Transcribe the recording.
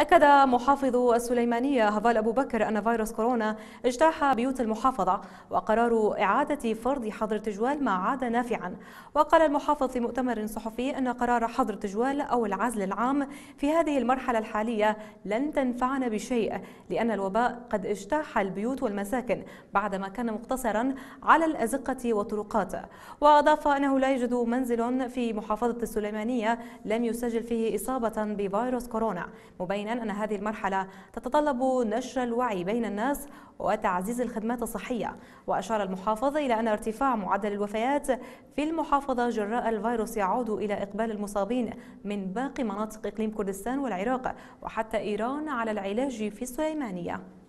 أكد محافظ السليمانية هفال أبو بكر أن فيروس كورونا اجتاح بيوت المحافظة وقرار إعادة فرض حظر التجوال ما عاد نافعا وقال المحافظ في مؤتمر صحفي أن قرار حظر التجوال أو العزل العام في هذه المرحلة الحالية لن تنفعنا بشيء لأن الوباء قد اجتاح البيوت والمساكن بعدما كان مقتصرا على الأزقة والطرقات وأضاف أنه لا يوجد منزل في محافظة السليمانية لم يسجل فيه إصابة بفيروس كورونا مبين مبينا أن هذه المرحلة تتطلب نشر الوعي بين الناس وتعزيز الخدمات الصحية وأشار المحافظ إلى أن ارتفاع معدل الوفيات في المحافظة جراء الفيروس يعود إلى إقبال المصابين من باقي مناطق إقليم كردستان والعراق وحتى إيران على العلاج في السليمانية